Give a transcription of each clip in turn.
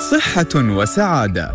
صحة وسعادة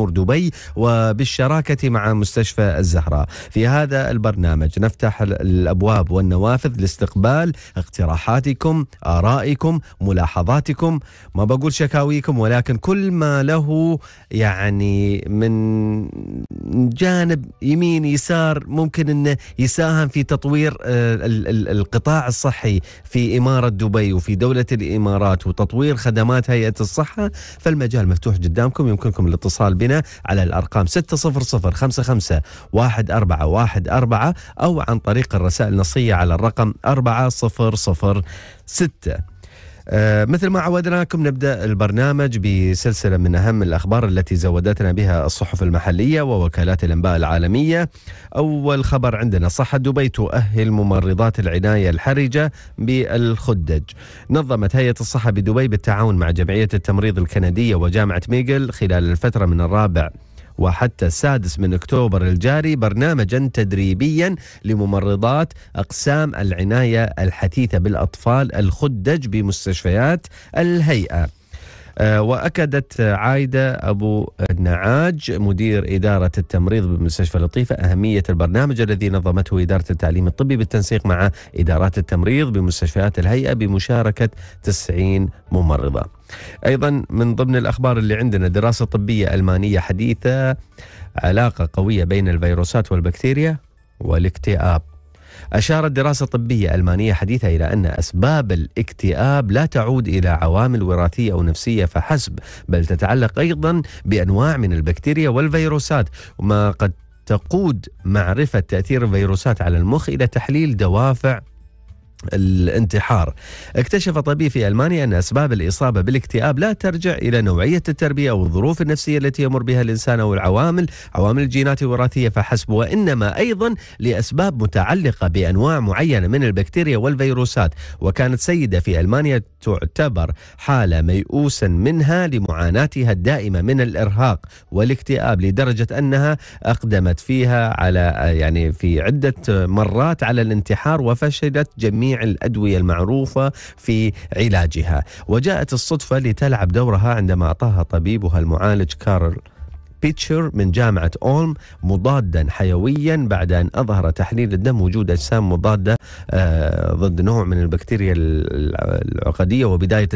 نور دبي وبالشراكة مع مستشفى الزهراء في هذا البرنامج نفتح الأبواب والنوافذ لاستقبال اقتراحاتكم آرائكم ملاحظاتكم ما بقول شكاويكم ولكن كل ما له يعني من جانب يمين يسار ممكن أنه يساهم في تطوير آه، القطاع الصحي في إمارة دبي وفي دولة الإمارات وتطوير خدمات هيئة الصحة فالمجال مفتوح قدامكم يمكنكم الاتصال بنا لنا على الأرقام 600 55 1414 أو عن طريق الرسائل النصية على الرقم 4006 آه، مثل ما عودناكم نبدا البرنامج بسلسله من اهم الاخبار التي زودتنا بها الصحف المحليه ووكالات الانباء العالميه. اول خبر عندنا صحه دبي تؤهل ممرضات العنايه الحرجه بالخدج. نظمت هيئه الصحه بدبي بالتعاون مع جمعيه التمريض الكنديه وجامعه ميغل خلال الفتره من الرابع وحتى السادس من أكتوبر الجاري برنامجا تدريبيا لممرضات أقسام العناية الحثيثة بالأطفال الخدج بمستشفيات الهيئة آه، وأكدت عايدة أبو النعاج مدير إدارة التمريض بمستشفى لطيفة أهمية البرنامج الذي نظمته إدارة التعليم الطبي بالتنسيق مع إدارات التمريض بمستشفيات الهيئة بمشاركة 90 ممرضة أيضا من ضمن الأخبار اللي عندنا دراسة طبية ألمانية حديثة علاقة قوية بين الفيروسات والبكتيريا والاكتئاب أشارت دراسة طبية ألمانية حديثة إلى أن أسباب الاكتئاب لا تعود إلى عوامل وراثية أو نفسية فحسب بل تتعلق أيضا بأنواع من البكتيريا والفيروسات وما قد تقود معرفة تأثير الفيروسات على المخ إلى تحليل دوافع الانتحار اكتشف طبيب في ألمانيا أن أسباب الإصابة بالاكتئاب لا ترجع إلى نوعية التربية أو الظروف النفسية التي يمر بها الإنسان أو العوامل عوامل الجينات الوراثية فحسب وإنما أيضا لأسباب متعلقة بأنواع معينة من البكتيريا والفيروسات وكانت سيدة في ألمانيا تعتبر حالة ميؤوسا منها لمعاناتها الدائمة من الإرهاق والاكتئاب لدرجة أنها أقدمت فيها على يعني في عدة مرات على الانتحار وفشلت جميع الأدوية المعروفة في علاجها وجاءت الصدفة لتلعب دورها عندما أعطاها طبيبها المعالج كارل بيتشر من جامعة أولم مضادا حيويا بعد أن أظهر تحليل الدم وجود أجسام مضادة آه، ضد نوع من البكتيريا العقدية وبداية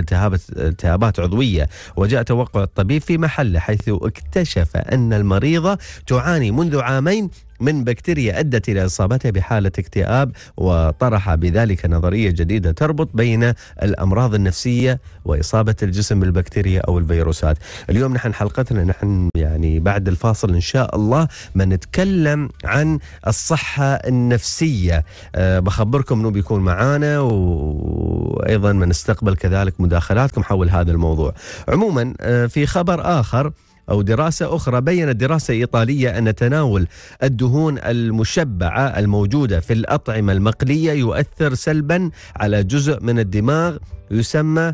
التهابات عضوية وجاء توقع الطبيب في محله حيث اكتشف أن المريضة تعاني منذ عامين من بكتيريا أدت إلى إصابته بحالة اكتئاب وطرح بذلك نظرية جديدة تربط بين الأمراض النفسية وإصابة الجسم بالبكتيريا أو الفيروسات اليوم نحن حلقتنا نحن يعني بعد الفاصل إن شاء الله بنتكلم عن الصحة النفسية أه بخبركم منو بيكون معانا وأيضا بنستقبل كذلك مداخلاتكم حول هذا الموضوع عموما آه، في خبر آخر أو دراسة أخرى بيّنت دراسة إيطالية أن تناول الدهون المشبعة الموجودة في الأطعمة المقلية يؤثر سلبا على جزء من الدماغ يسمى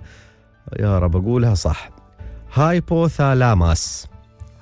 يا رب أقولها صح هايبوثالاماس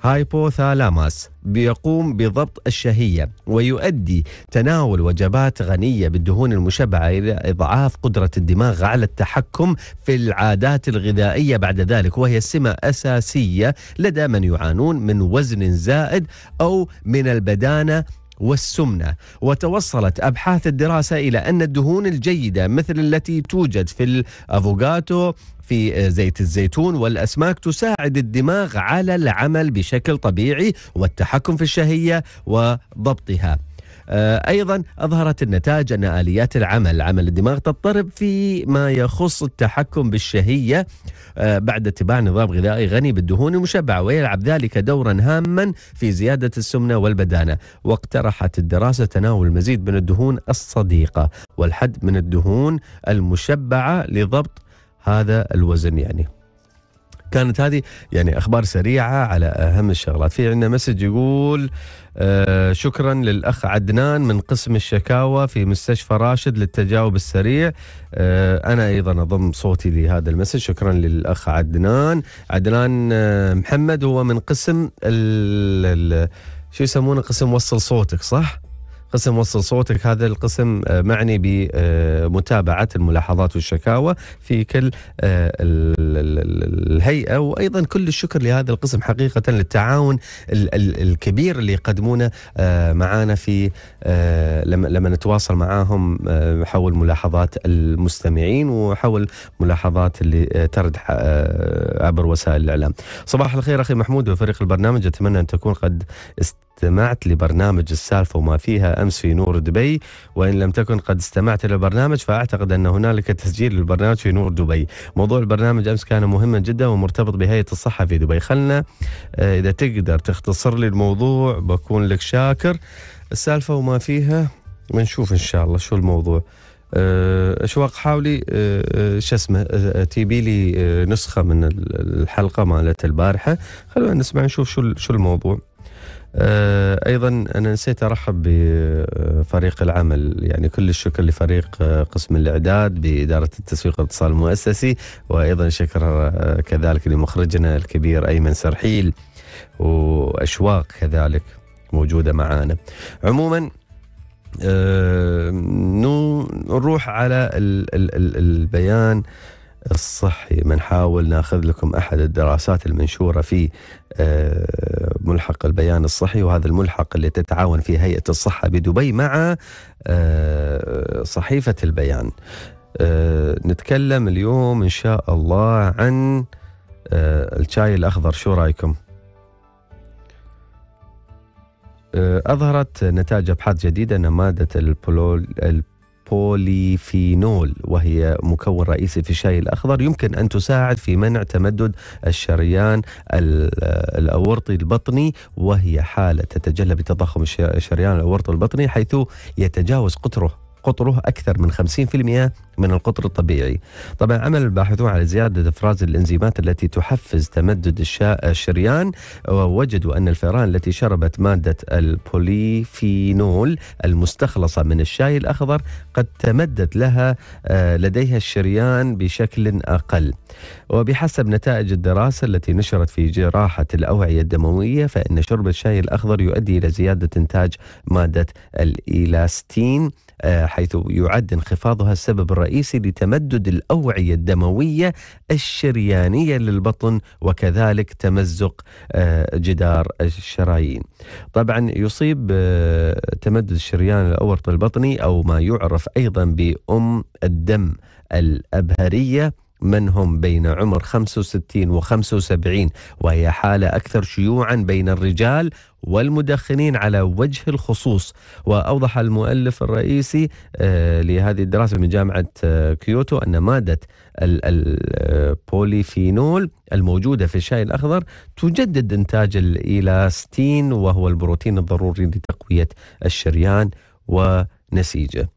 هايبوثالاماس بيقوم بضبط الشهية ويؤدي تناول وجبات غنية بالدهون المشبعة إلى إضعاف قدرة الدماغ على التحكم في العادات الغذائية بعد ذلك وهي سمة أساسية لدى من يعانون من وزن زائد أو من البدانة والسمنة وتوصلت أبحاث الدراسة إلى أن الدهون الجيدة مثل التي توجد في الأفوكاتو في زيت الزيتون والأسماك تساعد الدماغ على العمل بشكل طبيعي والتحكم في الشهية وضبطها آه، أيضا أظهرت النتائج أن آليات العمل عمل الدماغ تضطرب فيما يخص التحكم بالشهية آه، بعد اتباع نظام غذائي غني بالدهون المشبعة ويلعب ذلك دورا هاما في زيادة السمنة والبدانة واقترحت الدراسة تناول المزيد من الدهون الصديقة والحد من الدهون المشبعة لضبط هذا الوزن يعني كانت هذه يعني اخبار سريعه على اهم الشغلات في عندنا مسج يقول آه شكرا للاخ عدنان من قسم الشكاوى في مستشفى راشد للتجاوب السريع آه انا ايضا اضم صوتي لهذا المسج شكرا للاخ عدنان عدنان آه محمد هو من قسم ال شو يسمونه قسم وصل صوتك صح قسم وصل صوتك هذا القسم آه، معني بمتابعة الملاحظات والشكاوى في كل آه، الهيئة وأيضا كل الشكر لهذا القسم حقيقة للتعاون الكبير اللي يقدمونه آه، معانا في لما نتواصل معاهم حول ملاحظات المستمعين وحول ملاحظات اللي ترد عبر وسائل الإعلام صباح الخير أخي محمود وفريق البرنامج أتمنى أن تكون قد است استمعت لبرنامج السالفة وما فيها أمس في نور دبي وإن لم تكن قد استمعت للبرنامج فأعتقد أن هنالك تسجيل للبرنامج في نور دبي موضوع البرنامج أمس كان مهما جدا ومرتبط بهيئة الصحة في دبي خلنا آه، إذا تقدر تختصر لي الموضوع بكون لك شاكر السالفة وما فيها بنشوف إن شاء الله شو الموضوع اشواق آه، حاولي آه، شو اسمه تيبي لي نسخه من الحلقه مالت البارحه خلونا نسمع نشوف شو شو الموضوع آه، ايضا انا نسيت ارحب بفريق العمل يعني كل الشكر لفريق آه، قسم الاعداد باداره التسويق والاتصال المؤسسي وايضا شكر آه، كذلك لمخرجنا الكبير ايمن سرحيل واشواق كذلك موجوده معانا عموما نروح على البيان الصحي بنحاول ناخذ لكم أحد الدراسات المنشورة في آه، ملحق البيان الصحي وهذا الملحق اللي تتعاون فيه هيئة الصحة بدبي مع آه، صحيفة البيان آه، نتكلم اليوم إن شاء الله عن الشاي الأخضر شو رأيكم؟ أظهرت نتائج أبحاث جديدة أن مادة البولول البوليفينول وهي مكون رئيسي في الشاي الأخضر يمكن أن تساعد في منع تمدد الشريان الأورطي البطني وهي حالة تتجلى بتضخم الشريان الأورطي البطني حيث يتجاوز قطره قطره أكثر من 50% من القطر الطبيعي طبعا عمل الباحثون على زيادة إفراز الإنزيمات التي تحفز تمدد الشريان ووجدوا أن الفئران التي شربت مادة البوليفينول المستخلصة من الشاي الأخضر قد تمدد لها آه، لديها الشريان بشكل أقل وبحسب نتائج الدراسة التي نشرت في جراحة الأوعية الدموية فإن شرب الشاي الأخضر يؤدي إلى زيادة إنتاج مادة الإيلاستين آه، حيث يعد انخفاضها السبب الرئيسي لتمدد الأوعية الدموية الشريانية للبطن وكذلك تمزق آه، جدار الشرايين طبعا يصيب آه، تمدد الشريان الأورط البطني أو ما يعرف أيضا بأم الدم الأبهرية من هم بين عمر 65 و 75 وهي حالة أكثر شيوعا بين الرجال والمدخنين على وجه الخصوص وأوضح المؤلف الرئيسي آه، لهذه الدراسة من جامعة آه، كيوتو أن مادة البوليفينول آه، الموجودة في الشاي الأخضر تجدد إنتاج الإيلاستين وهو البروتين الضروري لتقوية الشريان ونسيجه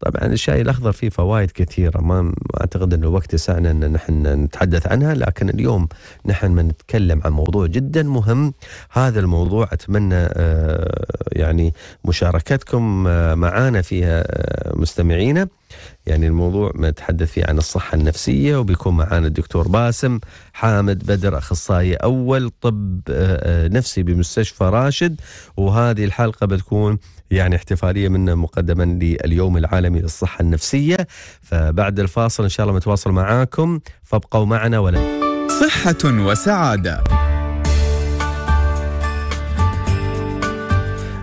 طبعا الشاي الاخضر فيه فوائد كثيره ما اعتقد انه الوقت يسعنا ان نحن نتحدث عنها لكن اليوم نحن بنتكلم عن موضوع جدا مهم هذا الموضوع اتمنى آه، يعني مشاركتكم آه، معنا فيها آه، مستمعينا يعني الموضوع نتحدث فيه عن الصحة النفسية وبيكون معانا الدكتور باسم حامد بدر أخصائي أول طب آه، آه، نفسي بمستشفى راشد وهذه الحلقة بتكون يعني احتفالية منا مقدما لليوم العالمي للصحة النفسية فبعد الفاصل إن شاء الله متواصل معاكم فابقوا معنا ولا صحة وسعادة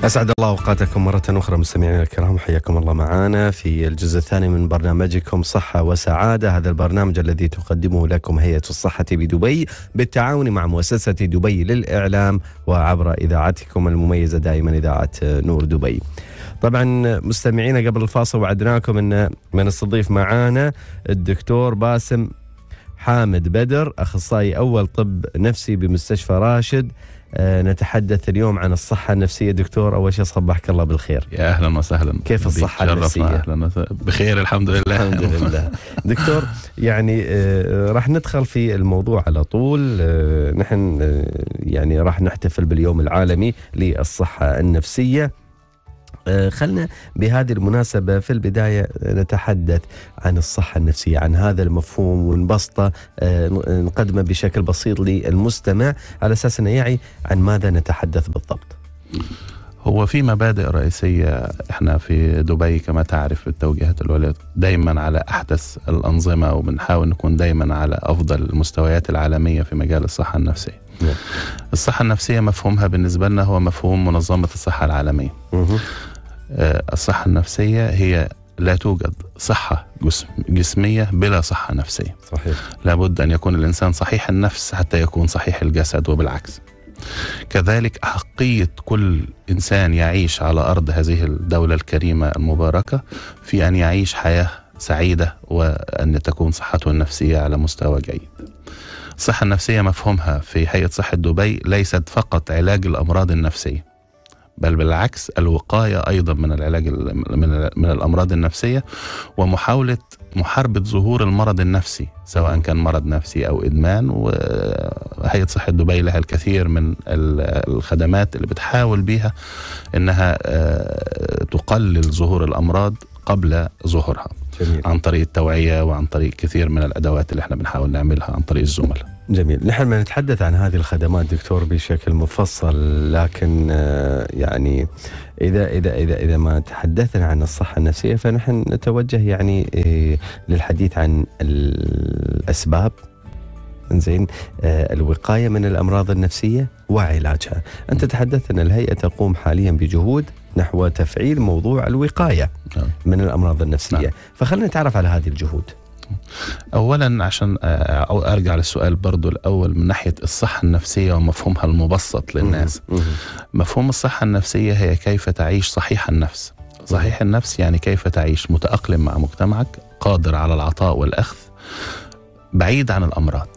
أسعد الله أوقاتكم مرة أخرى مستمعينا الكرام حياكم الله معنا في الجزء الثاني من برنامجكم صحة وسعادة هذا البرنامج الذي تقدمه لكم هيئة الصحة بدبي بالتعاون مع مؤسسة دبي للإعلام وعبر إذاعتكم المميزة دائما إذاعة نور دبي طبعا مستمعينا قبل الفاصل وعدناكم أن بنستضيف معانا الدكتور باسم حامد بدر أخصائي أول طب نفسي بمستشفى راشد آه، نتحدث اليوم عن الصحة النفسية دكتور أول شيء صبحك الله بالخير يا أهلا وسهلا كيف الصحة النفسية أهلا بخير الحمد لله الحمد لله دكتور يعني آه، راح ندخل في الموضوع على طول آه، نحن يعني راح نحتفل باليوم العالمي للصحة النفسية آه، خلنا بهذه المناسبة في البداية آه، نتحدث عن الصحة النفسية عن هذا المفهوم ونبسطه آه، نقدمه بشكل بسيط للمستمع على أساس أنه يعي عن ماذا نتحدث بالضبط هو في مبادئ رئيسية احنا في دبي كما تعرف بالتوجيهات التوجيهات الولايات دايما على أحدث الأنظمة وبنحاول نكون دايما على أفضل المستويات العالمية في مجال الصحة النفسية نعم. الصحة النفسية مفهومها بالنسبة لنا هو مفهوم منظمة الصحة العالمية آه، الصحة النفسية هي لا توجد صحة جسم جسمية بلا صحة نفسية صحيح لابد أن يكون الإنسان صحيح النفس حتى يكون صحيح الجسد وبالعكس كذلك أحقية كل إنسان يعيش على أرض هذه الدولة الكريمة المباركة في أن يعيش حياة سعيدة وأن تكون صحته النفسية على مستوى جيد الصحة النفسية مفهومها في هيئة صحة دبي ليست فقط علاج الأمراض النفسية بل بالعكس الوقايه ايضا من العلاج من من الامراض النفسيه ومحاوله محاربه ظهور المرض النفسي سواء كان مرض نفسي او ادمان وهيئه صحه دبي لها الكثير من الخدمات اللي بتحاول بيها انها آه، تقلل ظهور الامراض قبل ظهورها عن طريق التوعيه وعن طريق كثير من الادوات اللي احنا بنحاول نعملها عن طريق الزملاء جميل نحن ما نتحدث عن هذه الخدمات دكتور بشكل مفصل لكن آه، يعني إذا إذا إذا إذا ما تحدثنا عن الصحة النفسية فنحن نتوجه يعني آه، للحديث عن الأسباب زين آه، الوقاية من الأمراض النفسية وعلاجها أنت تحدثت أن الهيئة تقوم حاليا بجهود نحو تفعيل موضوع الوقاية نعم. من الأمراض النفسية نعم. فخلنا نتعرف على هذه الجهود اولا عشان آه، أو ارجع للسؤال برضو الاول من ناحيه الصحه النفسيه ومفهومها المبسط للناس مفهوم الصحه النفسيه هي كيف تعيش صحيح النفس صحيح النفس يعني كيف تعيش متاقلم مع مجتمعك قادر على العطاء والاخذ بعيد عن الامراض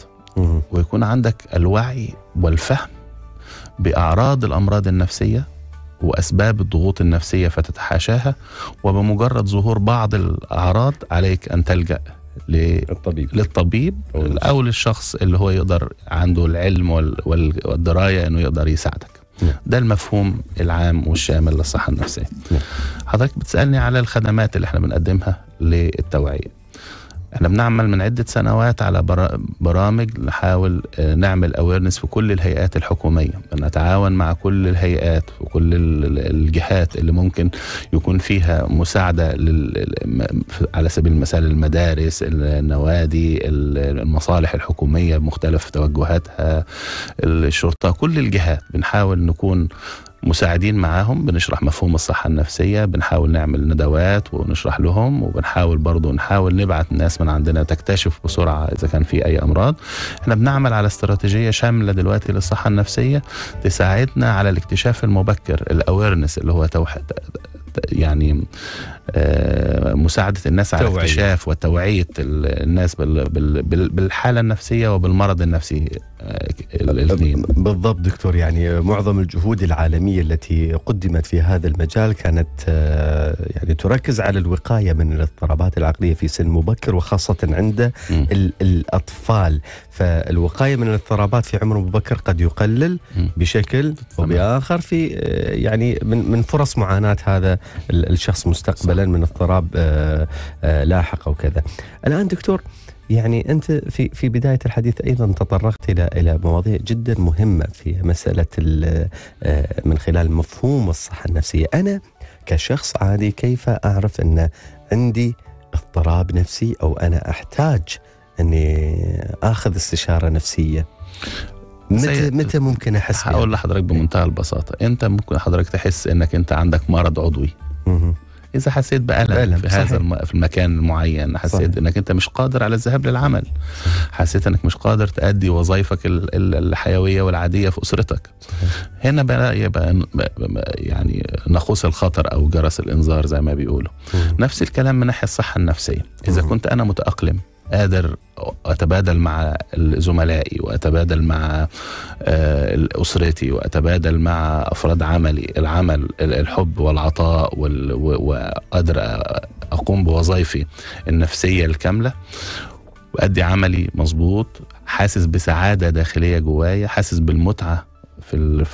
ويكون عندك الوعي والفهم باعراض الامراض النفسيه واسباب الضغوط النفسيه فتتحاشاها وبمجرد ظهور بعض الاعراض عليك ان تلجا للطبيب للطبيب او للشخص اللي هو يقدر عنده العلم والدرايه انه يقدر يساعدك نعم. ده المفهوم العام والشامل للصحة النفسية نعم. حضرتك بتسألني على الخدمات اللي احنا بنقدمها للتوعية احنا بنعمل من عدة سنوات على برامج نحاول آه، نعمل اويرنس في كل الهيئات الحكومية بنتعاون مع كل الهيئات وكل الجهات اللي ممكن يكون فيها مساعدة لل... على سبيل المثال المدارس النوادي المصالح الحكومية بمختلف توجهاتها الشرطة كل الجهات بنحاول نكون مساعدين معاهم بنشرح مفهوم الصحة النفسية بنحاول نعمل ندوات ونشرح لهم وبنحاول برضو نحاول نبعت الناس من عندنا تكتشف بسرعة إذا كان في أي أمراض احنا بنعمل على استراتيجية شاملة دلوقتي للصحة النفسية تساعدنا على الاكتشاف المبكر الأويرنس اللي هو توحد يعني آه، مساعدة الناس على اكتشاف وتوعية الناس بالحالة النفسية وبالمرض النفسي آه، الاثنين بالضبط دكتور يعني معظم الجهود العالمية التي قدمت في هذا المجال كانت آه، يعني تركز على الوقاية من الاضطرابات العقلية في سن مبكر وخاصة عند م. الأطفال فالوقاية من الاضطرابات في عمر مبكر قد يقلل م. بشكل وبآخر في يعني من من فرص معاناة هذا الشخص مستقبلا من اضطراب آه، آه، لاحق او كذا. الان دكتور يعني انت في في بدايه الحديث ايضا تطرقت الى الى مواضيع جدا مهمه في مساله آه، من خلال مفهوم الصحه النفسيه، انا كشخص عادي كيف اعرف ان عندي اضطراب نفسي او انا احتاج اني اخذ استشاره نفسيه؟ متى متى ممكن احس هقول لحضرتك بمنتهى البساطه انت ممكن حضرتك تحس انك انت عندك مرض عضوي اذا حسيت بألم في هذا الم... في المكان المعين حسيت صحيح. انك انت مش قادر على الذهاب للعمل حسيت انك مش قادر تأدي وظائفك الحيويه والعاديه في اسرتك صحيح. هنا بقى يبقى يعني ناقوس الخطر او جرس الانذار زي ما بيقولوا نفس الكلام من ناحيه الصحه النفسيه اذا كنت انا متاقلم قادر اتبادل مع زملائي واتبادل مع آه، اسرتي واتبادل مع افراد عملي العمل الحب والعطاء وقادر اقوم بوظائفي النفسيه الكامله وادي عملي مظبوط حاسس بسعاده داخليه جوايا حاسس بالمتعه في في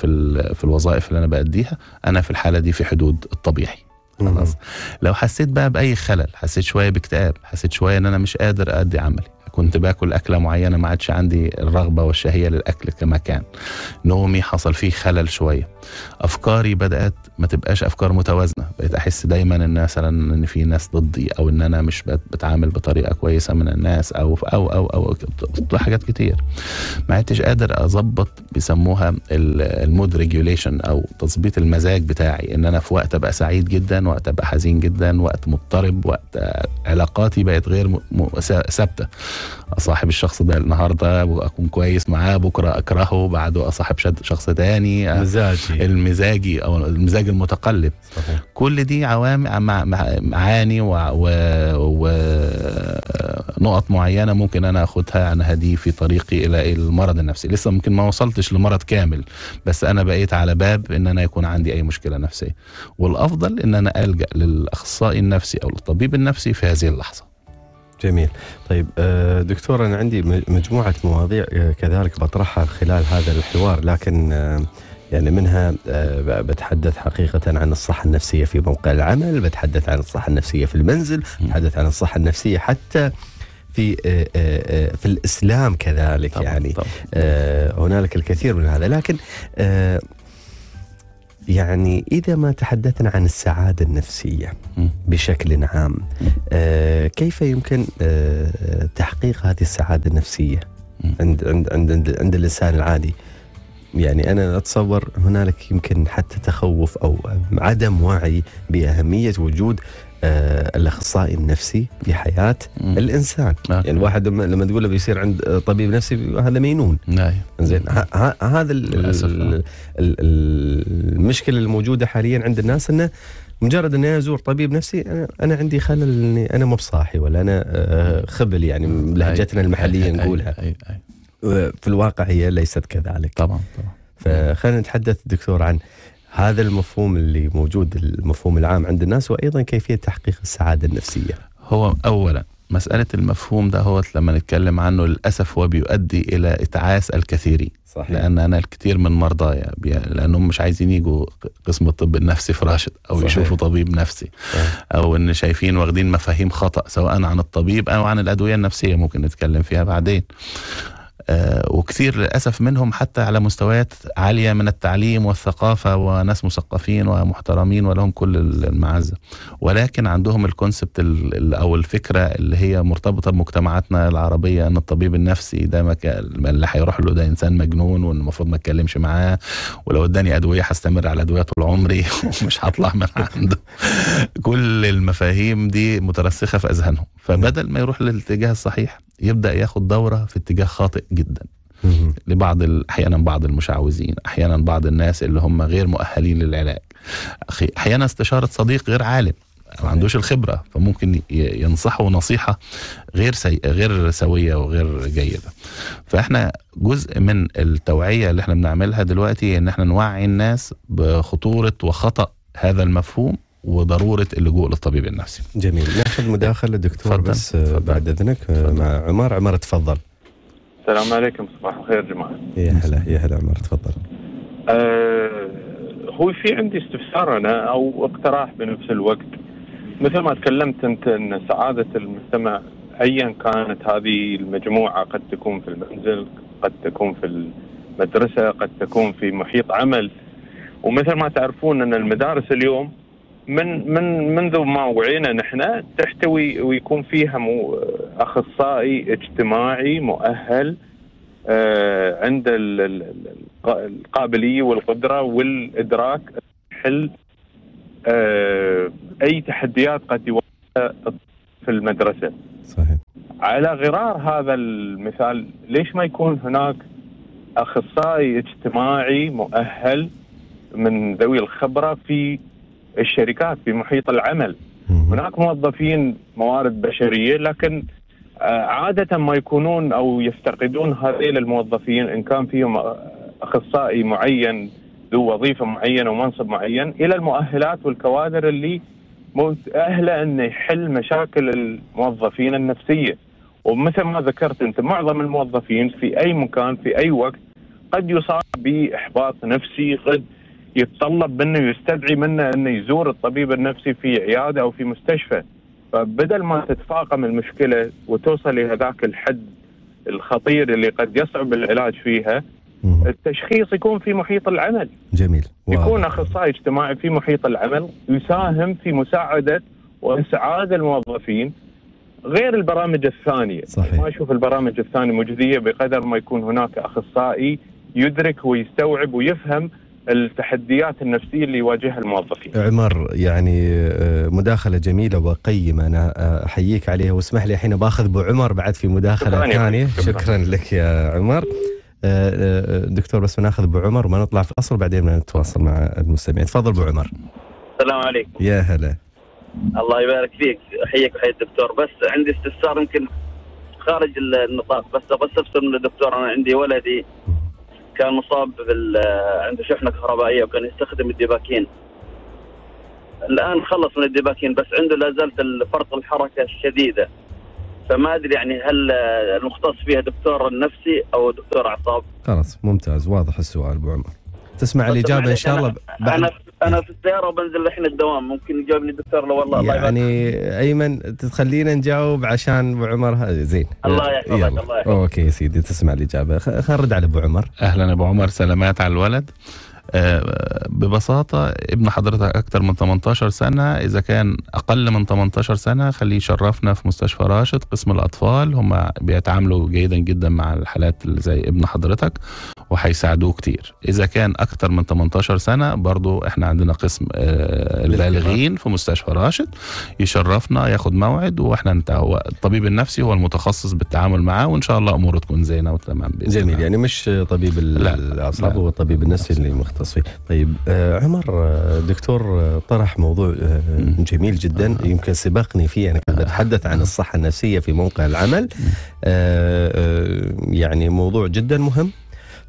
في الوظائف اللي انا باديها انا في الحاله دي في حدود الطبيعي خلاص لو حسيت بقى باي خلل حسيت شويه باكتئاب حسيت شويه ان انا مش قادر ادي عملي كنت باكل أكلة معينة ما عادش عندي الرغبة والشهية للأكل كما كان نومي حصل فيه خلل شوية أفكاري بدأت ما تبقاش أفكار متوازنة بقيت أحس دايما إن مثلا إن في ناس ضدي أو إن أنا مش بتعامل بطريقة كويسة من الناس أو أو أو أو, أو حاجات كتير ما عدتش قادر أظبط بيسموها المود ريجوليشن أو تظبيط المزاج بتاعي إن أنا في وقت أبقى سعيد جدا وقت أبقى حزين جدا وقت مضطرب وقت علاقاتي بقت غير ثابته اصاحب الشخص ده النهارده واكون كويس معاه بكره اكرهه بعده اصاحب شخص تاني آه، مزاجي المزاجي او المزاج المتقلب صحيح. كل دي عوامل آه، معاني ونقط معينه ممكن انا اخدها عن هدي في طريقي الى المرض النفسي لسه ممكن ما وصلتش لمرض كامل بس انا بقيت على باب ان انا يكون عندي اي مشكله نفسيه والافضل ان انا الجا للاخصائي النفسي او للطبيب النفسي في هذه اللحظه جميل طيب آه، دكتور أنا عندي مجموعة مواضيع آه، كذلك بطرحها خلال هذا الحوار لكن آه، يعني منها بتحدث حقيقة عن الصحة النفسية في موقع العمل بتحدث عن الصحة النفسية في المنزل بتحدث عن الصحة النفسية حتى في في الاسلام كذلك طبعًا يعني طبعًا. هنالك الكثير من هذا لكن يعني إذا ما تحدثنا عن السعادة النفسية بشكل عام آه كيف يمكن آه تحقيق هذه السعادة النفسية عند عند عند عند الإنسان العادي يعني أنا أتصور هنالك يمكن حتى تخوف أو عدم وعي بأهمية وجود آه، الاخصائي النفسي في حياه مم. الانسان مم. نعم. يعني الواحد لما تقول له بيصير عند طبيب نفسي هذا مينون نعم. زين هذا نعم. المشكله الموجوده حاليا عند الناس انه مجرد اني ازور طبيب نفسي انا انا عندي خلل اني انا مو بصاحي ولا انا آه، خبل يعني بلهجتنا المحليه نقولها في الواقع هي ليست كذلك طبعا طبعا فخلينا نتحدث دكتور عن هذا المفهوم اللي موجود المفهوم العام عند الناس وايضا كيفيه تحقيق السعاده النفسيه. هو اولا مسألة المفهوم ده هو لما نتكلم عنه للأسف هو بيؤدي إلى إتعاس الكثيرين صحيح. لأن أنا الكثير من مرضايا لأنهم مش عايزين يجوا قسم الطب النفسي في راشد أو صحيح. يشوفوا طبيب نفسي صحيح. أو إن شايفين واخدين مفاهيم خطأ سواء عن الطبيب أو عن الأدوية النفسية ممكن نتكلم فيها بعدين آه، وكثير للأسف منهم حتى على مستويات عالية من التعليم والثقافة وناس مثقفين ومحترمين ولهم كل المعزة ولكن عندهم الكونسبت أو الفكرة اللي هي مرتبطة بمجتمعاتنا العربية أن الطبيب النفسي ده ما اللي هيروح له ده إنسان مجنون والمفروض ما اتكلمش معاه ولو اداني أدوية هستمر على أدوية طول عمري ومش هطلع من عنده كل المفاهيم دي مترسخة في أذهانهم فبدل ما يروح للاتجاه الصحيح يبدأ ياخد دورة في اتجاه خاطئ جدا لبعض احيانا بعض المشعوذين احيانا بعض الناس اللي هم غير مؤهلين للعلاج احيانا استشاره صديق غير عالم ما عندوش الخبره فممكن ينصحه نصيحه غير سي... غير سويه وغير جيده فاحنا جزء من التوعيه اللي احنا بنعملها دلوقتي ان احنا نوعي الناس بخطوره وخطا هذا المفهوم وضروره اللجوء للطبيب النفسي. جميل، ناخذ مداخله دكتور فضل. بس فضل. بعد اذنك مع عمر عمر تفضل. السلام عليكم صباح الخير جماعة يا هلا يا هلا عمر تفضل أه هو في عندي استفسار أنا أو اقتراح بنفس الوقت مثل ما تكلمت أنت أن سعادة المستمع أيا كانت هذه المجموعة قد تكون في المنزل قد تكون في المدرسة قد تكون في محيط عمل ومثل ما تعرفون أن المدارس اليوم من من منذ ما وعينا نحن تحتوي ويكون فيها اخصائي اجتماعي مؤهل آه، عند القابليه والقدره والادراك حل آه، اي تحديات قد يواجهها في المدرسه. صحيح. على غرار هذا المثال ليش ما يكون هناك اخصائي اجتماعي مؤهل من ذوي الخبره في الشركات في محيط العمل هناك موظفين موارد بشريه لكن آه، عاده ما يكونون او يفتقدون هذيل الموظفين ان كان فيهم آه، اخصائي معين ذو وظيفه معينه ومنصب معين الى المؤهلات والكوادر اللي اهله انه يحل مشاكل الموظفين النفسيه ومثل ما ذكرت انت معظم الموظفين في اي مكان في اي وقت قد يصاب باحباط نفسي قد يتطلب منه يستدعي منه انه يزور الطبيب النفسي في عياده او في مستشفى فبدل ما تتفاقم المشكله وتوصل لهذاك الحد الخطير اللي قد يصعب العلاج فيها التشخيص يكون في محيط العمل جميل واو. يكون اخصائي اجتماعي في محيط العمل يساهم في مساعده وانسعاد الموظفين غير البرامج الثانيه صحيح. ما اشوف البرامج الثانيه مجديه بقدر ما يكون هناك اخصائي يدرك ويستوعب ويفهم التحديات النفسيه اللي يواجهها الموظفين. عمر يعني آه، مداخله جميله وقيمه انا احييك عليها واسمح لي الحين باخذ ابو عمر بعد في مداخله ثانيه شكرا, شكرا لك يا عمر. آه، آه، دكتور بس بناخذ ابو عمر وما نطلع في أصل بعدين نتواصل مع المستمعين تفضل ابو عمر السلام عليكم يا هلا الله يبارك فيك احييك وحيا الدكتور بس عندي استفسار يمكن خارج النطاق بس ابغى استفسر من الدكتور انا عندي ولدي كان مصاب بال عنده شحنه كهربائيه وكان يستخدم الدباكين الان خلص من الدباكين بس عنده لا زالت فرط الحركه الشديده فما ادري يعني هل المختص فيها دكتور نفسي او دكتور اعصاب خلاص ممتاز واضح السؤال ابو عمر تسمع الاجابه ان شاء الله بعد أنا انا في السياره وبنزل الحين الدوام ممكن يجاوبني الدكتور لو والله الله يعني يبقى. ايمن تخلينا نجاوب عشان ابو عمر زين الله يحفظك الله يحفظك اوكي يا سيدي تسمع الاجابه خلينا نرد على ابو عمر اهلا ابو عمر سلامات على الولد آه، ببساطة ابن حضرتك أكثر من 18 سنة إذا كان أقل من 18 سنة خليه يشرفنا في مستشفى راشد قسم الأطفال هم بيتعاملوا جيدا جدا مع الحالات اللي زي ابن حضرتك وهيساعدوه كتير اذا كان اكتر من 18 سنه برضو احنا عندنا قسم آه، البالغين في مستشفى راشد يشرفنا ياخد موعد واحنا هو الطبيب النفسي هو المتخصص بالتعامل معاه وان شاء الله اموره تكون زينه وتمام باذن جميل يعني مش طبيب الاعصاب هو الطبيب النفسي اللي مختص فيه طيب آه عمر آه، دكتور آه، طرح موضوع آه جميل جدا آه. يمكن سبقني فيه انا يعني كنت بتحدث عن الصحه النفسيه في موقع العمل آه يعني موضوع جدا مهم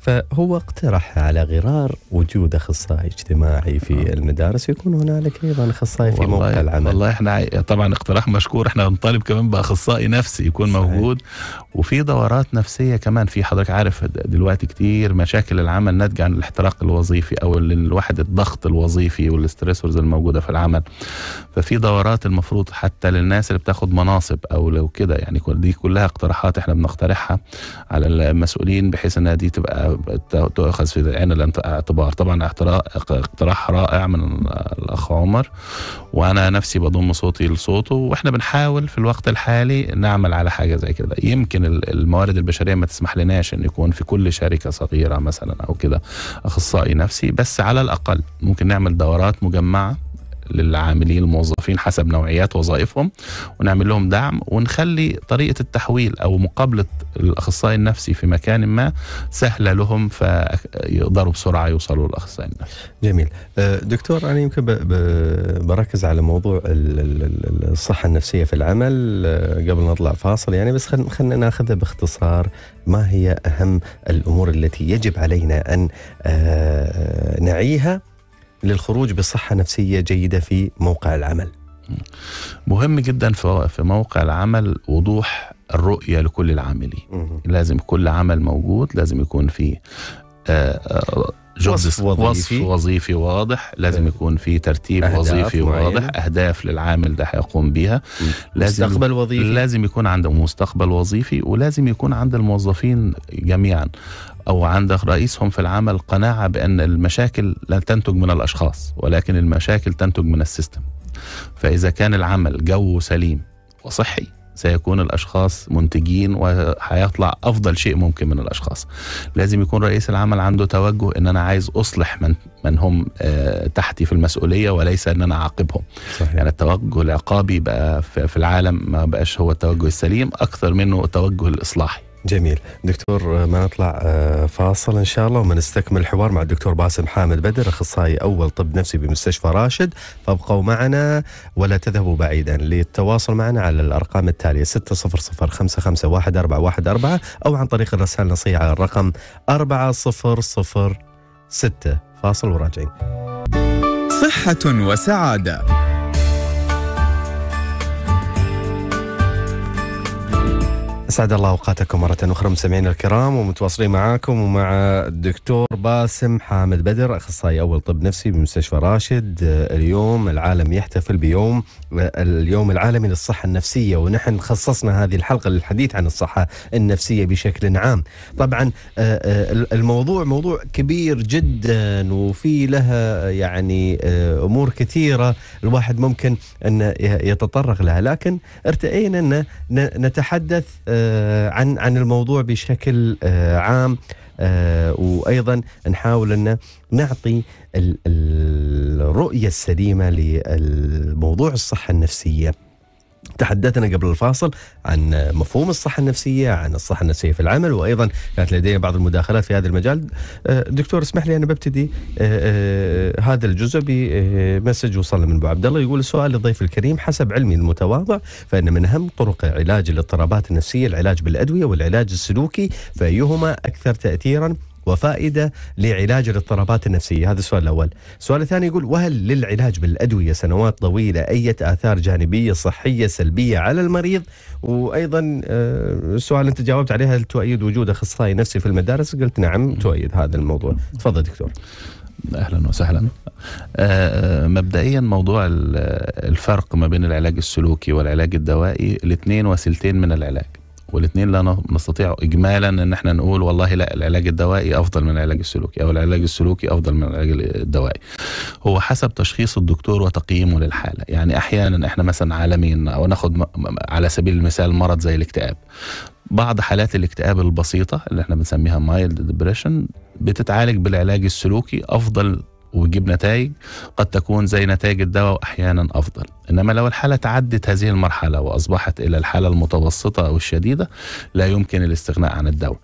فهو اقترح على غرار وجود اخصائي اجتماعي في آه. المدارس يكون هنالك ايضا اخصائي في موقع العمل والله احنا طبعا اقتراح مشكور احنا نطالب كمان باخصائي نفسي يكون صحيح. موجود وفي دورات نفسيه كمان في حضرتك عارف دلوقتي كتير مشاكل العمل ناتجه عن الاحتراق الوظيفي او الواحد الضغط الوظيفي والستريسورز الموجوده في العمل ففي دورات المفروض حتى للناس اللي بتاخد مناصب او لو كده يعني دي كلها اقتراحات احنا بنقترحها على المسؤولين بحيث انها دي تبقى تؤخذ في عين الاعتبار طبعا اقتراح رائع من الاخ عمر وانا نفسي بضم صوتي لصوته واحنا بنحاول في الوقت الحالي نعمل على حاجه زي كده يمكن الموارد البشريه ما تسمح لناش ان يكون في كل شركه صغيره مثلا او كده اخصائي نفسي بس على الاقل ممكن نعمل دورات مجمعه للعاملين الموظفين حسب نوعيات وظائفهم ونعمل لهم دعم ونخلي طريقة التحويل أو مقابلة الأخصائي النفسي في مكان ما سهلة لهم فيقدروا بسرعة يوصلوا للأخصائي النفسي جميل أه، دكتور أنا يمكن بركز على موضوع الصحة النفسية في العمل أه، قبل نطلع فاصل يعني بس خلينا ناخذها باختصار ما هي أهم الأمور التي يجب علينا أن أه، نعيها للخروج بصحة نفسية جيدة في موقع العمل مهم جدا في موقع العمل وضوح الرؤية لكل العاملين لازم كل عمل موجود لازم يكون فيه آه، آه، وصف وظيفي. وصف وظيفي واضح لازم أه. يكون في ترتيب أهداف وظيفي معين. واضح اهداف للعامل ده هيقوم بيها لازم مستقبل وظيفي لازم يكون عنده مستقبل وظيفي ولازم يكون عند الموظفين جميعا أو عند رئيسهم في العمل قناعة بأن المشاكل لا تنتج من الأشخاص ولكن المشاكل تنتج من السيستم فإذا كان العمل جو سليم وصحي سيكون الاشخاص منتجين وهيطلع افضل شيء ممكن من الاشخاص لازم يكون رئيس العمل عنده توجه ان انا عايز اصلح من من هم آه، تحتي في المسؤوليه وليس ان انا اعاقبهم صحيح. يعني التوجه العقابي بقى في العالم ما بقاش هو التوجه السليم اكثر منه التوجه الاصلاحي جميل دكتور آه، ما نطلع آه، فاصل ان شاء الله وما نستكمل الحوار مع الدكتور باسم حامد بدر اخصائي اول طب نفسي بمستشفى راشد فابقوا معنا ولا تذهبوا بعيدا للتواصل معنا على الارقام التاليه 600551414 او عن طريق الرسائل النصيه على الرقم 4006 فاصل وراجعين صحه وسعاده اسعد الله اوقاتكم مره اخرى مستمعينا الكرام ومتواصلين معاكم ومع الدكتور باسم حامد بدر اخصائي اول طب نفسي بمستشفى راشد اليوم العالم يحتفل بيوم اليوم العالمي للصحه النفسيه ونحن خصصنا هذه الحلقه للحديث عن الصحه النفسيه بشكل عام طبعا آه، آه، الموضوع موضوع كبير جدا وفي لها يعني آه، امور كثيره الواحد ممكن ان يتطرق لها لكن ارتئينا ان نتحدث آه، عن عن الموضوع بشكل آه، عام آه، وايضا نحاول ان نعطي الرؤيه السليمه لموضوع الصحه النفسيه تحدثنا قبل الفاصل عن مفهوم الصحة النفسية عن الصحة النفسية في العمل وأيضا كانت لدي بعض المداخلات في هذا المجال أه، دكتور اسمح لي أنا ببتدي أه، أه، هذا الجزء بمسج وصلنا من أبو عبد الله يقول السؤال للضيف الكريم حسب علمي المتواضع فإن من أهم طرق علاج الاضطرابات النفسية العلاج بالأدوية والعلاج السلوكي فأيهما أكثر تأثيرا وفائدة لعلاج الاضطرابات النفسية هذا السؤال الأول السؤال الثاني يقول وهل للعلاج بالأدوية سنوات طويلة أي آثار جانبية صحية سلبية على المريض وأيضا آه، السؤال أنت جاوبت عليها هل تؤيد وجود أخصائي نفسي في المدارس قلت نعم تؤيد هذا الموضوع تفضل دكتور اهلا وسهلا آه، آه، مبدئيا موضوع الفرق ما بين العلاج السلوكي والعلاج الدوائي الاثنين وسيلتين من العلاج والاثنين لا نستطيع اجمالا ان احنا نقول والله لا العلاج الدوائي افضل من العلاج السلوكي او العلاج السلوكي افضل من العلاج الدوائي هو حسب تشخيص الدكتور وتقييمه للحاله يعني احيانا احنا مثلا عالمين او ناخد على سبيل المثال مرض زي الاكتئاب بعض حالات الاكتئاب البسيطه اللي احنا بنسميها مايلد ديبريشن بتتعالج بالعلاج السلوكي افضل ويجيب نتائج قد تكون زي نتائج الدواء واحيانا افضل انما لو الحاله تعدت هذه المرحله واصبحت الى الحاله المتوسطه او الشديده لا يمكن الاستغناء عن الدواء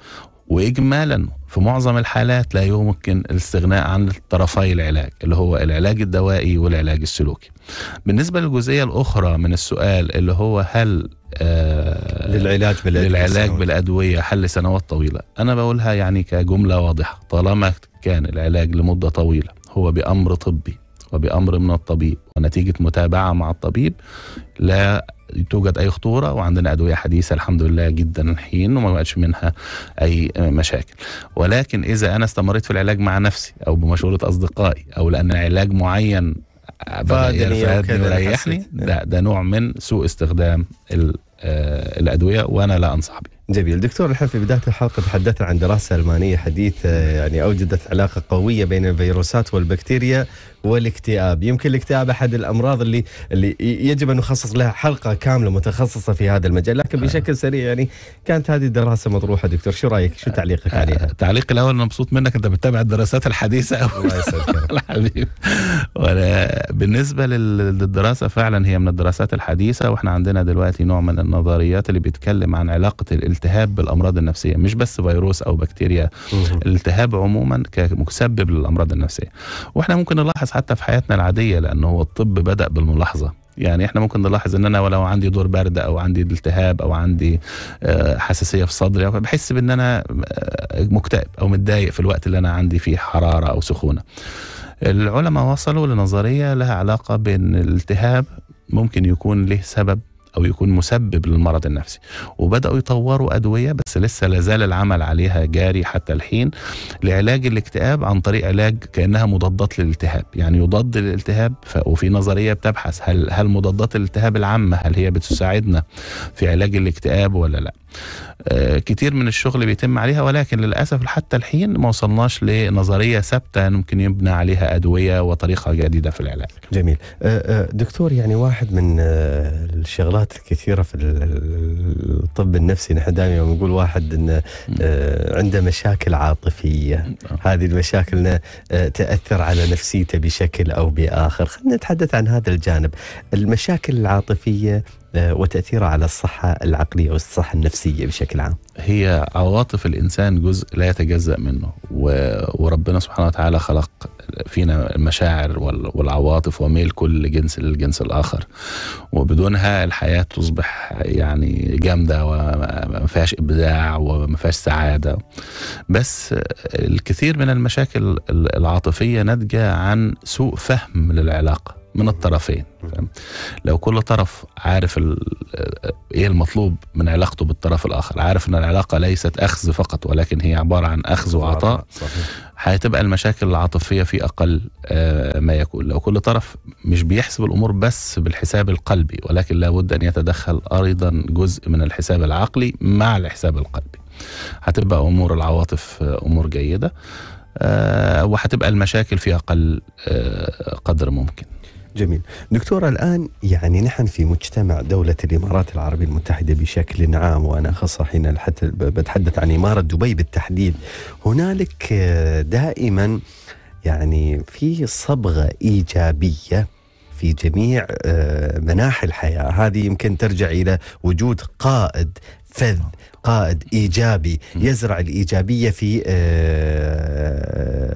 واجمالا في معظم الحالات لا يمكن الاستغناء عن طرفي العلاج اللي هو العلاج الدوائي والعلاج السلوكي. بالنسبه للجزئيه الاخرى من السؤال اللي هو هل آه للعلاج بالادويه للعلاج بالادويه حل سنوات طويله، انا بقولها يعني كجمله واضحه طالما كان العلاج لمده طويله هو بأمر طبي وبأمر من الطبيب ونتيجة متابعة مع الطبيب لا توجد أي خطورة وعندنا أدوية حديثة الحمد لله جدا الحين وما بقتش منها أي مشاكل ولكن إذا أنا استمريت في العلاج مع نفسي أو بمشورة أصدقائي أو لأن علاج معين فادني وريحني لا ده نوع من سوء استخدام آه، الأدوية وأنا لا أنصح به جميل دكتور نحن في بداية الحلقة تحدثنا عن دراسة ألمانية حديثة يعني أوجدت علاقة قوية بين الفيروسات والبكتيريا والاكتئاب يمكن الاكتئاب أحد الأمراض اللي, اللي يجب أن نخصص لها حلقة كاملة متخصصة في هذا المجال لكن آه. بشكل سريع يعني كانت هذه الدراسة مطروحة دكتور شو رأيك شو تعليقك آه، عليها تعليقي الأول أنا مبسوط منك أنت بتتابع الدراسات الحديثة الله الحبيب بالنسبة للدراسة فعلا هي من الدراسات الحديثة وإحنا عندنا دلوقتي نوع من النظريات اللي بيتكلم عن علاقة الالتهاب بالامراض النفسيه مش بس فيروس او بكتيريا الالتهاب عموما كمسبب للامراض النفسيه واحنا ممكن نلاحظ حتى في حياتنا العاديه لانه هو الطب بدا بالملاحظه يعني احنا ممكن نلاحظ ان انا ولو عندي دور برد او عندي التهاب او عندي آه، حساسيه في صدري بحس بان انا آه، مكتئب او متضايق في الوقت اللي انا عندي فيه حراره او سخونه العلماء وصلوا لنظريه لها علاقه بين الالتهاب ممكن يكون له سبب او يكون مسبب للمرض النفسي وبداوا يطوروا ادويه بس لسه لازال العمل عليها جاري حتى الحين لعلاج الاكتئاب عن طريق علاج كانها مضادات للالتهاب يعني يضاد الالتهاب وفي نظريه بتبحث هل هل مضادات الالتهاب العامه هل هي بتساعدنا في علاج الاكتئاب ولا لا آه، كتير من الشغل بيتم عليها ولكن للأسف حتى الحين ما وصلناش لنظرية ثابتة ممكن يبنى عليها أدوية وطريقة جديدة في العلاج جميل آه، آه، دكتور يعني واحد من الشغلات الخبرات الكثيره في الطب النفسي نحن دائما يوم نقول واحد انه آه، عنده مشاكل عاطفيه هذه المشاكل آه، تاثر على نفسيته بشكل او باخر خلينا نتحدث عن هذا الجانب المشاكل العاطفيه آه، وتأثيرها على الصحة العقلية والصحة النفسية بشكل عام هي عواطف الإنسان جزء لا يتجزأ منه وربنا سبحانه وتعالى خلق فينا المشاعر والعواطف وميل كل جنس للجنس الآخر وبدونها الحياة تصبح يعني جامدة وما فيهاش إبداع وما فيهاش سعادة بس الكثير من المشاكل العاطفية ناتجة عن سوء فهم للعلاقة من الطرفين لو كل طرف عارف آه، ايه المطلوب من علاقته بالطرف الاخر عارف ان العلاقه ليست اخذ فقط ولكن هي عباره عن اخذ وعطاء هتبقى المشاكل العاطفيه في اقل آه، ما يكون لو كل طرف مش بيحسب الامور بس بالحساب القلبي ولكن لابد ان يتدخل ايضا جزء من الحساب العقلي مع الحساب القلبي هتبقى امور العواطف آه، امور جيده وهتبقى المشاكل في اقل قدر ممكن جميل دكتورة الآن يعني نحن في مجتمع دولة الإمارات العربية المتحدة بشكل عام وأنا أخصها حين حتى بتحدث عن إمارة دبي بالتحديد هنالك آه، دائما يعني في صبغة إيجابية في جميع آه، مناحي الحياة هذه يمكن ترجع إلى وجود قائد فذ قائد ايجابي يزرع الايجابيه في آه،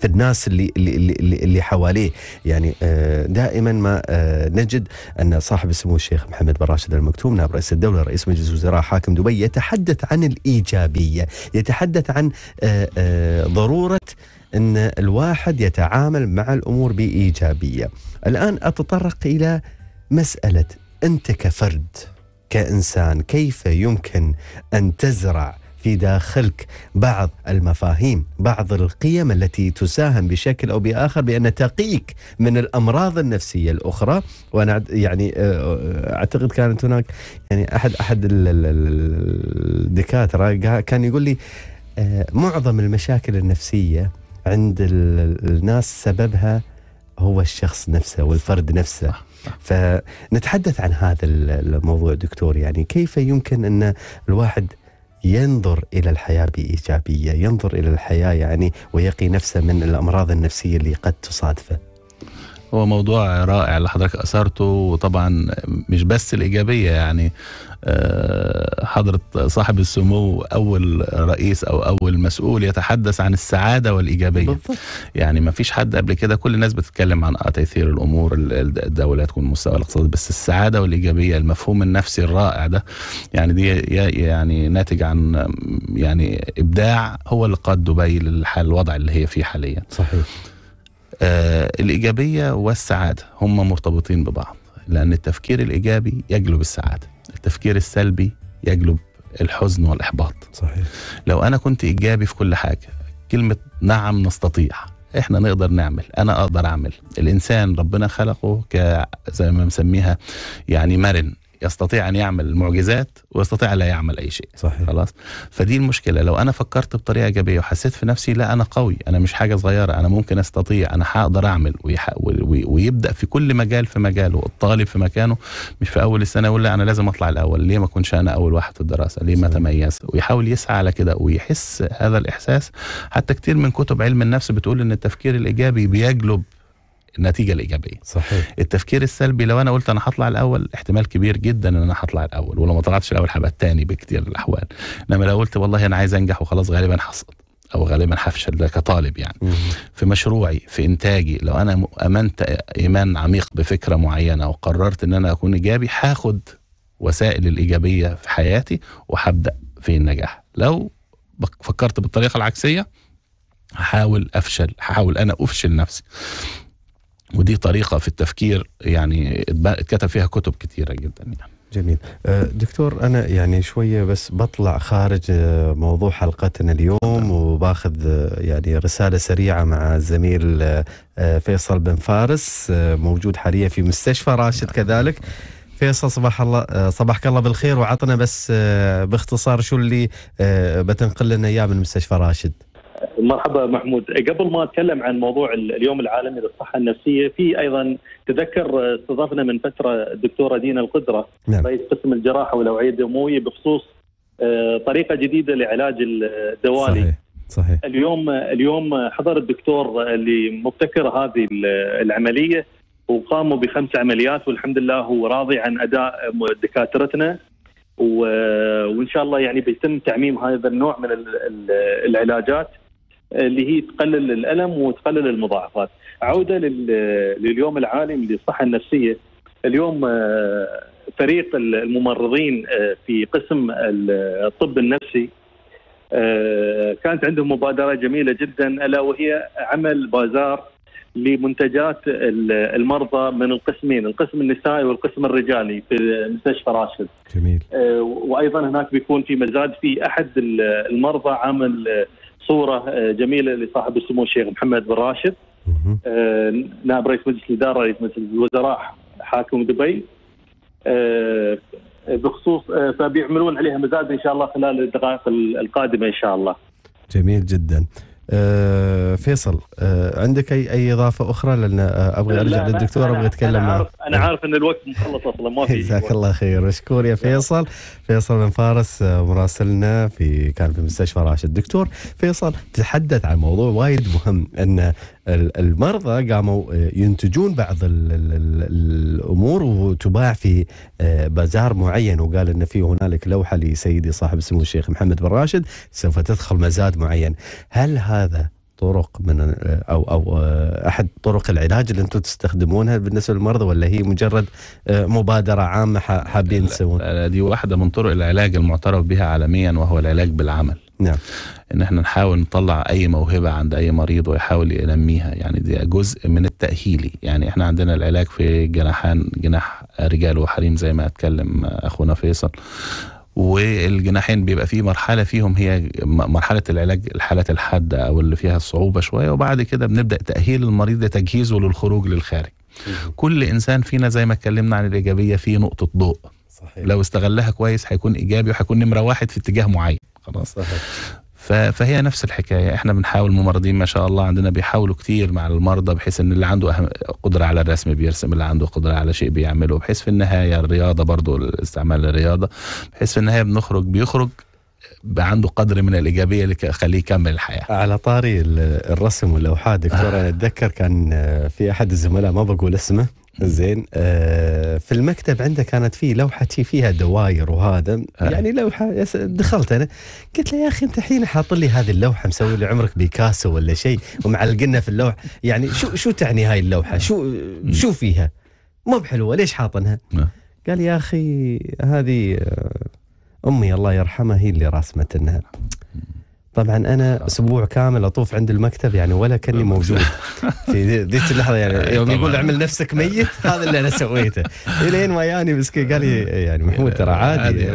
في الناس اللي اللي اللي حواليه يعني آه، دائما ما آه، نجد ان صاحب السمو الشيخ محمد بن راشد المكتوم نائب رئيس الدوله رئيس مجلس الوزراء حاكم دبي يتحدث عن الايجابيه يتحدث عن ضروره ان الواحد يتعامل مع الامور بايجابيه الان اتطرق الى مساله انت كفرد كإنسان كيف يمكن أن تزرع في داخلك بعض المفاهيم بعض القيم التي تساهم بشكل أو بآخر بأن تقيك من الأمراض النفسية الأخرى وأنا يعني آه، آه، أعتقد كانت هناك يعني أحد أحد الدكاترة كان يقول لي آه، معظم المشاكل النفسية عند الناس سببها هو الشخص نفسه والفرد نفسه فنتحدث عن هذا الموضوع دكتور يعني كيف يمكن أن الواحد ينظر الى الحياه بايجابيه، ينظر الى الحياه يعني ويقي نفسه من الامراض النفسيه اللي قد تصادفه. هو موضوع رائع اللي حضرتك اثرته وطبعا مش بس الايجابيه يعني آه، حضرة صاحب السمو أول رئيس أو أول مسؤول يتحدث عن السعادة والإيجابية بالضبط. يعني ما فيش حد قبل كده كل الناس بتتكلم عن آه، تأثير الأمور تكون والمستوى الاقتصادي بس السعادة والإيجابية المفهوم النفسي الرائع ده يعني دي يعني ناتج عن يعني إبداع هو اللي قاد دبي للوضع اللي هي فيه حاليا صحيح آه الإيجابية والسعادة هم مرتبطين ببعض لأن التفكير الإيجابي يجلب السعادة التفكير السلبي يجلب الحزن والإحباط صحيح لو أنا كنت إيجابي في كل حاجة كلمة نعم نستطيع احنا نقدر نعمل انا اقدر اعمل الانسان ربنا خلقه ك زي ما بنسميها يعني مرن يستطيع ان يعمل معجزات ويستطيع لا يعمل اي شيء صحيح خلاص فدي المشكله لو انا فكرت بطريقه ايجابيه وحسيت في نفسي لا انا قوي انا مش حاجه صغيره انا ممكن استطيع انا هقدر اعمل ويبدا في كل مجال في مجاله الطالب في مكانه مش في اول السنه يقول لا انا لازم اطلع الاول ليه ما اكونش انا اول واحد في الدراسه ليه ما تميز ويحاول يسعى على كده ويحس هذا الاحساس حتى كتير من كتب علم النفس بتقول ان التفكير الايجابي بيجلب النتيجه الايجابيه صحيح التفكير السلبي لو انا قلت انا هطلع الاول احتمال كبير جدا ان انا هطلع الاول ولو ما طلعتش الاول هبقى الثاني بكثير الاحوال انما لو قلت والله انا عايز انجح وخلاص غالبا هسقط او غالبا هفشل ده كطالب يعني مم. في مشروعي في انتاجي لو انا امنت ايمان عميق بفكره معينه وقررت ان انا اكون ايجابي هاخد وسائل الايجابيه في حياتي وهبدا في النجاح لو فكرت بالطريقه العكسيه هحاول افشل هحاول انا افشل نفسي ودي طريقه في التفكير يعني اتكتب فيها كتب كثيره جدا يعني. جميل أه، دكتور أنا يعني شوية بس بطلع خارج أه، موضوع حلقتنا اليوم وباخذ أه، يعني رسالة سريعة مع الزميل فيصل بن فارس موجود حاليا في مستشفى راشد نعم. كذلك فيصل صباح الله صباحك الله بالخير وعطنا بس باختصار شو اللي بتنقل لنا اياه من مستشفى راشد مرحبا محمود قبل ما اتكلم عن موضوع اليوم العالمي للصحه النفسيه في ايضا تذكر استضفنا من فتره الدكتوره دينا القدره نعم. رئيس قسم الجراحه والاوعيه الدمويه بخصوص آه، طريقه جديده لعلاج الدوالي صحيح. صحيح اليوم اليوم حضر الدكتور اللي مبتكر هذه العمليه وقاموا بخمس عمليات والحمد لله هو راضي عن اداء دكاترتنا وان شاء الله يعني بيتم تعميم هذا النوع من العلاجات آه، اللي هي تقلل الالم وتقلل المضاعفات. عوده لليوم العالمي للصحه النفسيه اليوم آه، فريق الممرضين آه، في قسم الطب النفسي كانت عندهم مبادره جميله جدا الا وهي عمل بازار لمنتجات المرضى من القسمين القسم النسائي والقسم الرجالي في مستشفى راشد جميل وايضا هناك بيكون في مزاد في احد المرضى عامل صوره آه، جميله لصاحب السمو الشيخ محمد بن راشد آه، نائب رئيس مجلس الاداره رئيس مجلس الوزراء حاكم دبي آه، بخصوص فبيعملون عليها مزاد ان شاء الله خلال الدقائق القادمه ان شاء الله. جميل جدا. آه، فيصل آه، عندك اي اي اضافه اخرى لان آه، ابغى ارجع للدكتور ابغى اتكلم معه انا عارف انا عارف ان الوقت مخلص اصلا ما في جزاك الله خير مشكور يا فيصل فيصل بن فارس مراسلنا في كان في مستشفى راشد دكتور فيصل تحدث عن موضوع وايد مهم ان المرضى قاموا آه، ينتجون بعض الامور وتباع في آه، بازار معين وقال ان في هنالك لوحه لسيدي صاحب السمو الشيخ محمد بن راشد سوف تدخل مزاد معين هل هذا طرق من او او آه، احد طرق العلاج اللي انتم تستخدمونها بالنسبه للمرضى ولا هي مجرد مبادره عامه حابين تسوونها؟ دي واحده من طرق العلاج المعترف بها عالميا وهو العلاج بالعمل. نعم ان احنا نحاول نطلع اي موهبه عند اي مريض ويحاول ينميها يعني دي جزء من التاهيلي يعني احنا عندنا العلاج في جناحان جناح رجال وحريم زي ما اتكلم اخونا فيصل والجناحين بيبقى فيه مرحله فيهم هي مرحله العلاج الحالات الحاده او اللي فيها الصعوبه شويه وبعد كده بنبدا تاهيل المريض لتجهيزه للخروج للخارج كل انسان فينا زي ما اتكلمنا عن الايجابيه فيه نقطه ضوء صحيح. لو استغلها كويس هيكون ايجابي وهيكون نمره واحد في اتجاه معين خلاص صحيح. فهي نفس الحكايه احنا بنحاول ممرضين ما شاء الله عندنا بيحاولوا كتير مع المرضى بحيث ان اللي عنده أهم قدره على الرسم بيرسم اللي عنده قدره على شيء بيعمله بحيث في النهايه الرياضه برضو استعمال الرياضه بحيث في النهايه بنخرج بيخرج عنده قدر من الايجابيه اللي خليه يكمل الحياه. على طاري الرسم واللوحات دكتور انا آه. اتذكر كان في احد الزملاء ما بقول اسمه زين آه في المكتب عنده كانت فيه لوحه فيها دواير وهذا آه. يعني لوحه دخلت انا قلت له يا اخي انت الحين حاط لي هذه اللوحه مسوي لي عمرك بيكاسو ولا شيء ومعلقنا في اللوحه يعني شو شو تعني هاي اللوحه؟ شو شو فيها؟ مو بحلوه ليش حاطنها؟ آه. قال يا اخي هذه آه، امي الله يرحمها هي اللي راسمت انها طبعا انا اسبوع كامل اطوف عند المكتب يعني ولا كاني موجود في ذيك اللحظه يعني إيه، يوم يقول اعمل نفسك ميت هذا اللي انا سويته الين ما ياني مسكين قال لي يعني محمود ترى عادي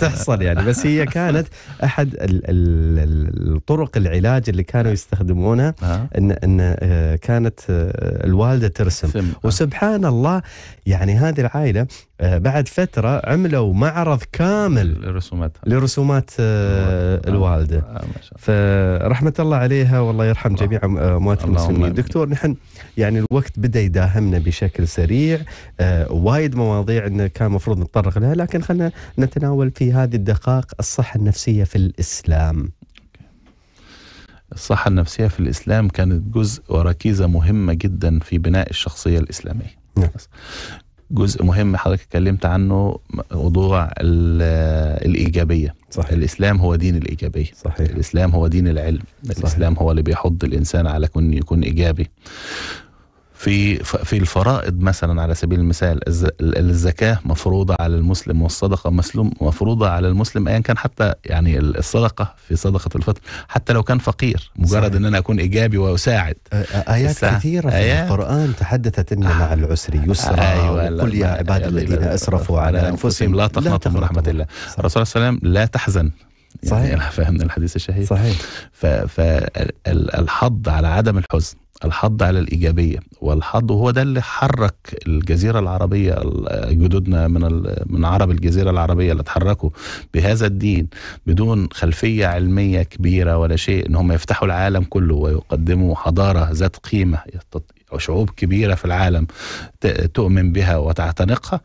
تحصل يعني بس هي كانت احد الطرق العلاج اللي كانوا يستخدمونها آه. ان ان آه، كانت آه، الوالده ترسم وسبحان الله يعني هذه العائله آه، بعد فتره عملوا معرض كامل لرسومات لرسومات آه، الوالده آه، فرحمه الله عليها والله يرحم جميع اموات المسلمين دكتور نحن يعني الوقت بدا يداهمنا بشكل سريع وايد مواضيع إن كان المفروض نتطرق لها لكن خلينا نتناول في هذه الدقائق الصحه النفسيه في الاسلام الصحة النفسية في الإسلام كانت جزء وركيزة مهمة جدا في بناء الشخصية الإسلامية نعم. جزء مهم حضرتك اتكلمت عنه موضوع الإيجابية صحيح. الإسلام هو دين الإيجابية صحيح. الإسلام هو دين العلم صحيح. الإسلام هو اللي بيحض الإنسان على كون يكون إيجابي في في الفرائض مثلا على سبيل المثال الزكاة مفروضة على المسلم والصدقة مسلوم مفروضة على المسلم أيا كان حتى يعني الصدقة في صدقة الفطر حتى لو كان فقير مجرد صحيح. أن أنا أكون إيجابي وأساعد آه، آه، آيات الساعة. كثيرة في آيات. القرآن تحدثت أن مع آه. العسر يسرا أيوة قل يا عباد الذين أسرفوا على أنفسهم لا تقنطوا من رحمة الله الرسول صلى الله عليه وسلم لا تحزن يعني صحيح يعني فهمنا الحديث الشهير صحيح فالحض على عدم الحزن الحض على الإيجابية والحض هو ده اللي حرك الجزيرة العربية جدودنا من من عرب الجزيرة العربية اللي اتحركوا بهذا الدين بدون خلفية علمية كبيرة ولا شيء إن هم يفتحوا العالم كله ويقدموا حضارة ذات قيمة شعوب كبيرة في العالم تؤمن بها وتعتنقها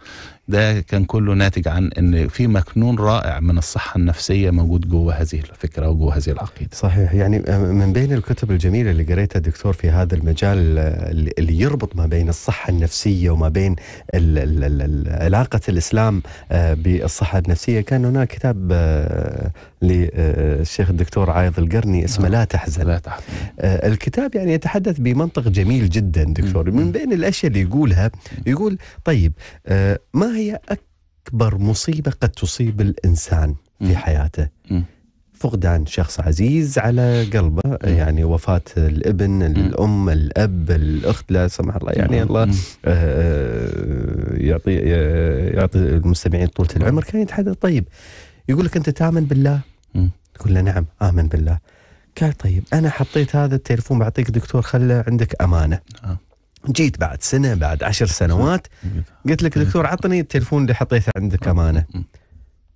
ده كان كله ناتج عن ان في مكنون رائع من الصحه النفسيه موجود جوه هذه الفكره وجوه هذه العقيده. صحيح يعني آه، من بين الكتب الجميله اللي قريتها دكتور في هذا المجال آه، اللي يربط ما بين الصحه النفسيه وما بين ال ال علاقه الاسلام آه، بالصحه النفسيه كان هناك كتاب للشيخ الدكتور عايض القرني اسمه نعم. لا تحزن. لا تحزن. الكتاب يعني يتحدث بمنطق جميل جدا دكتور من بين الاشياء اللي يقولها يقول طيب ما هي أكبر مصيبة قد تصيب الإنسان في حياته فقدان شخص عزيز على قلبه يعني وفاة الابن الأم الأب الأخت لا سمح الله يعني الله آه، آه، يعطي آه، يعطي المستمعين طولة العمر كان يتحدث طيب يقول لك أنت تآمن بالله تقول له نعم آمن بالله قال طيب أنا حطيت هذا التليفون بعطيك دكتور خله عندك أمانة جيت بعد سنه بعد عشر سنوات قلت لك دكتور عطني التلفون اللي حطيته عندك امانه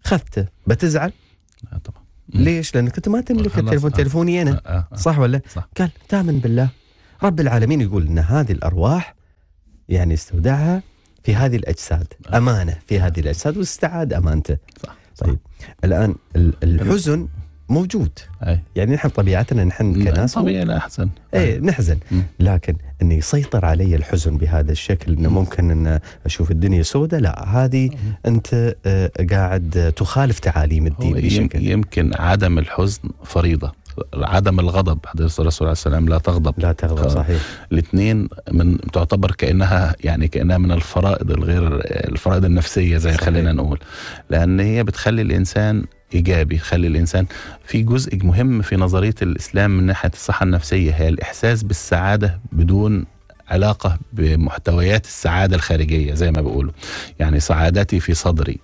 اخذته بتزعل؟ لا طبعا ليش؟ لانك انت ما تملك التلفون آه. تلفوني انا آه، آه، صح ولا؟ صح. قال تامن بالله رب العالمين يقول ان هذه الارواح يعني استودعها في هذه الاجساد امانه في هذه الاجساد واستعاد امانته صح طيب الان الحزن موجود أي. يعني نحن طبيعتنا نحن كناس طبيعي إيه، نحزن ايه نحزن م. لكن انه يسيطر علي الحزن بهذا الشكل انه ممكن ان اشوف الدنيا سوداء لا هذه انت آه، قاعد تخالف تعاليم الدين بشكل يمكن عدم الحزن فريضه عدم الغضب حديث الرسول عليه وسلم لا تغضب لا تغضب آه، صحيح الاثنين من تعتبر كانها يعني كانها من الفرائض الغير الفرائض النفسيه زي صحيح. خلينا نقول لان هي بتخلي الانسان ايجابي خلي الانسان في جزء مهم في نظريه الاسلام من ناحيه الصحه النفسيه هي الاحساس بالسعاده بدون علاقة بمحتويات السعادة الخارجية زي ما بيقولوا يعني سعادتي في صدري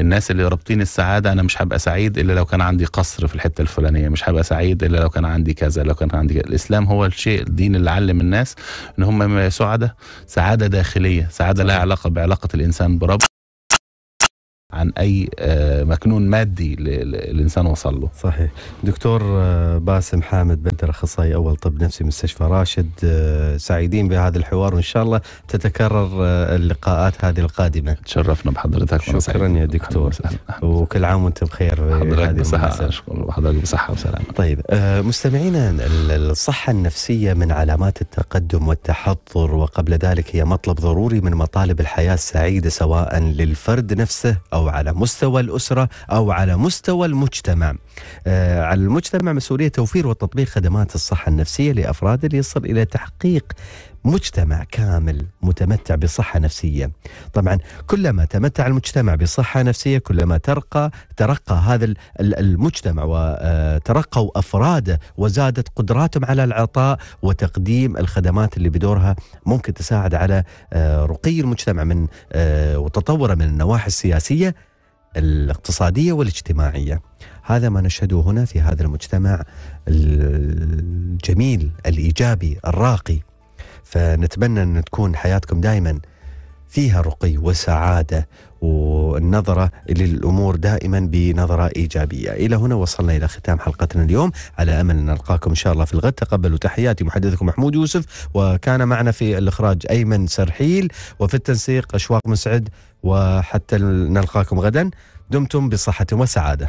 الناس اللي رابطين السعادة أنا مش هبقى سعيد إلا لو كان عندي قصر في الحتة الفلانية مش هبقى سعيد إلا لو كان عندي كذا لو كان عندي كذا. الإسلام هو الشيء الدين اللي علم الناس إن هم سعادة سعادة داخلية سعادة لها علاقة بعلاقة الإنسان برب عن اي آه، مكنون مادي للانسان وصل له. صحيح. دكتور آه، باسم حامد بنت اخصائي اول طب نفسي مستشفى راشد آه، سعيدين بهذا الحوار وان شاء الله تتكرر اللقاءات هذه القادمه. تشرفنا بحضرتك شكرا يا دكتور وكل عام وانتم بخير حضرتك بصحه حضرتك بصحه وسلامه. طيب مستمعينا الصحه النفسيه من علامات التقدم والتحضر وقبل ذلك هي مطلب ضروري من مطالب الحياه السعيده سواء للفرد نفسه او أو على مستوى الأسرة أو على مستوى المجتمع آه، على المجتمع مسؤولية توفير وتطبيق خدمات الصحة النفسية لافراد ليصل إلى تحقيق مجتمع كامل متمتع بصحة نفسية طبعا كلما تمتع المجتمع بصحة نفسية كلما ترقى ترقى هذا المجتمع وترقوا آه، أفراده وزادت قدراتهم على العطاء وتقديم الخدمات اللي بدورها ممكن تساعد على آه، رقي المجتمع من آه، وتطوره من النواحي السياسية الاقتصادية والاجتماعية هذا ما نشهده هنا في هذا المجتمع الجميل الإيجابي الراقي فنتمنى أن تكون حياتكم دائما فيها رقي وسعادة والنظرة للأمور دائما بنظرة إيجابية إلى هنا وصلنا إلى ختام حلقتنا اليوم على أمل أن نلقاكم إن شاء الله في الغد تقبلوا تحياتي محدثكم محمود يوسف وكان معنا في الإخراج أيمن سرحيل وفي التنسيق أشواق مسعد وحتى نلقاكم غدا دمتم بصحة وسعادة